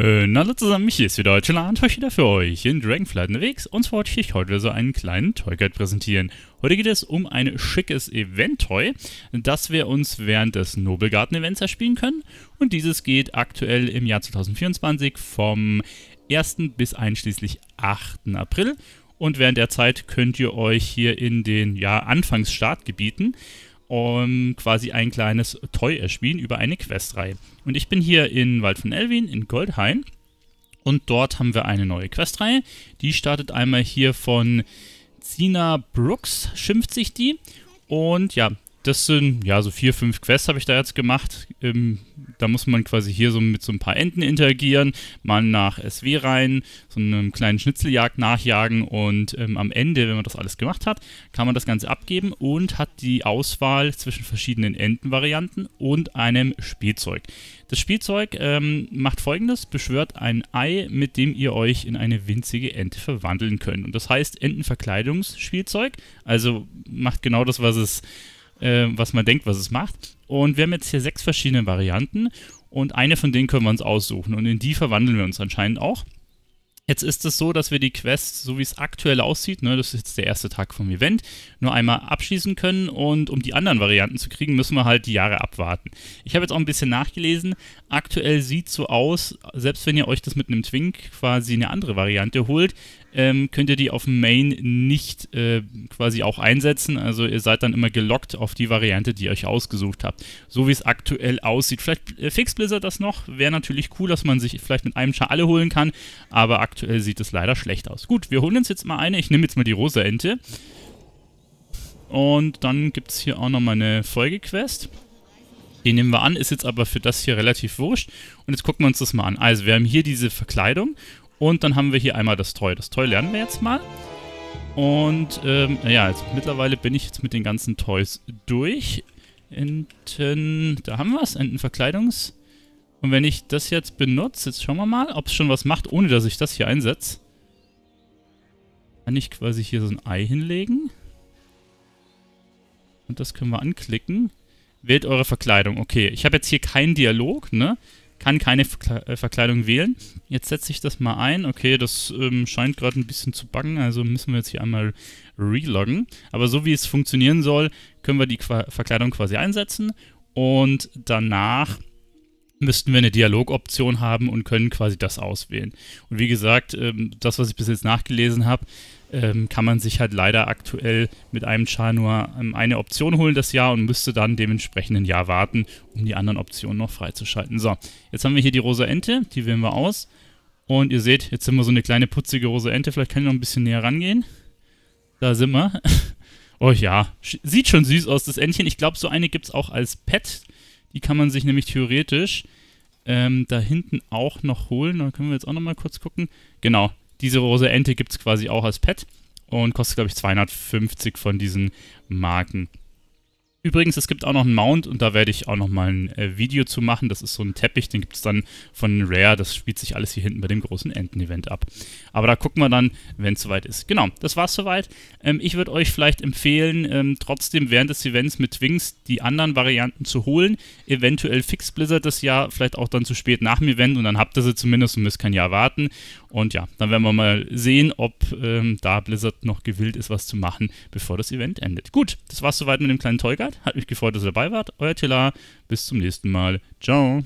Äh, na hallo zusammen, mich hier ist wieder Deutschland, euch wieder für euch in Dragonflight unterwegs und zwar wollte ich euch heute so einen kleinen Toy Guide präsentieren. Heute geht es um ein schickes Event-Toy, das wir uns während des Nobelgarten-Events erspielen können und dieses geht aktuell im Jahr 2024 vom 1. bis einschließlich 8. April und während der Zeit könnt ihr euch hier in den ja, Anfangsstartgebieten um quasi ein kleines Toy erspielen über eine Questreihe. Und ich bin hier in Wald von Elvin in Goldhain und dort haben wir eine neue Questreihe. Die startet einmal hier von Zina Brooks, schimpft sich die. Und ja, das sind ja so vier, fünf Quests habe ich da jetzt gemacht. Ähm, da muss man quasi hier so mit so ein paar Enten interagieren, mal nach SW rein, so einem kleinen Schnitzeljagd nachjagen und ähm, am Ende, wenn man das alles gemacht hat, kann man das Ganze abgeben und hat die Auswahl zwischen verschiedenen Entenvarianten und einem Spielzeug. Das Spielzeug ähm, macht folgendes: beschwört ein Ei, mit dem ihr euch in eine winzige Ente verwandeln könnt. Und das heißt Entenverkleidungsspielzeug, also macht genau das, was es äh, was man denkt, was es macht. Und wir haben jetzt hier sechs verschiedene Varianten und eine von denen können wir uns aussuchen und in die verwandeln wir uns anscheinend auch. Jetzt ist es so, dass wir die Quest, so wie es aktuell aussieht, ne, das ist jetzt der erste Tag vom Event, nur einmal abschließen können und um die anderen Varianten zu kriegen, müssen wir halt die Jahre abwarten. Ich habe jetzt auch ein bisschen nachgelesen. Aktuell sieht so aus, selbst wenn ihr euch das mit einem Twink quasi eine andere Variante holt, ähm, könnt ihr die auf dem Main nicht äh, quasi auch einsetzen. Also ihr seid dann immer gelockt auf die Variante, die ihr euch ausgesucht habt. So wie es aktuell aussieht. Vielleicht äh, fixt Blizzard das noch. Wäre natürlich cool, dass man sich vielleicht mit einem Char alle holen kann. Aber aktuell sieht es leider schlecht aus. Gut, wir holen uns jetzt mal eine. Ich nehme jetzt mal die rosa Ente. Und dann gibt es hier auch nochmal eine Folgequest. Die nehmen wir an, ist jetzt aber für das hier relativ wurscht. Und jetzt gucken wir uns das mal an. Also wir haben hier diese Verkleidung und dann haben wir hier einmal das Toy. Das Toy lernen wir jetzt mal. Und, ähm, naja, jetzt, mittlerweile bin ich jetzt mit den ganzen Toys durch. Enten, da haben wir es, Entenverkleidungs. Und wenn ich das jetzt benutze, jetzt schauen wir mal, ob es schon was macht, ohne dass ich das hier einsetze. Kann ich quasi hier so ein Ei hinlegen? Und das können wir anklicken. Wählt eure Verkleidung. Okay, ich habe jetzt hier keinen Dialog, ne? kann keine äh, Verkleidung wählen. Jetzt setze ich das mal ein. Okay, das ähm, scheint gerade ein bisschen zu buggen, also müssen wir jetzt hier einmal reloggen. Aber so wie es funktionieren soll, können wir die Qua Verkleidung quasi einsetzen und danach müssten wir eine Dialogoption haben und können quasi das auswählen. Und wie gesagt, ähm, das, was ich bis jetzt nachgelesen habe, ähm, kann man sich halt leider aktuell mit einem Char nur ähm, eine Option holen das Jahr und müsste dann dementsprechend ein Jahr warten, um die anderen Optionen noch freizuschalten. So, jetzt haben wir hier die rosa Ente, die wählen wir aus. Und ihr seht, jetzt sind wir so eine kleine putzige rosa Ente. Vielleicht kann ich noch ein bisschen näher rangehen. Da sind wir. oh ja, sieht schon süß aus, das Entchen. Ich glaube, so eine gibt es auch als Pet. Die kann man sich nämlich theoretisch ähm, da hinten auch noch holen. Da können wir jetzt auch noch mal kurz gucken. Genau, diese rosa Ente gibt es quasi auch als Pet und kostet, glaube ich, 250 von diesen Marken. Übrigens, es gibt auch noch einen Mount und da werde ich auch noch mal ein äh, Video zu machen. Das ist so ein Teppich, den gibt es dann von Rare. Das spielt sich alles hier hinten bei dem großen Enten-Event ab. Aber da gucken wir dann, wenn es soweit ist. Genau, das war's soweit. Ähm, ich würde euch vielleicht empfehlen, ähm, trotzdem während des Events mit Wings die anderen Varianten zu holen. Eventuell fix Blizzard das Jahr, vielleicht auch dann zu spät nach dem Event und dann habt ihr sie zumindest und müsst kein Jahr warten. Und ja, dann werden wir mal sehen, ob ähm, da Blizzard noch gewillt ist, was zu machen, bevor das Event endet. Gut, das war's soweit mit dem kleinen Tollgard. Hat mich gefreut, dass ihr dabei wart. Euer Telar. Bis zum nächsten Mal. Ciao.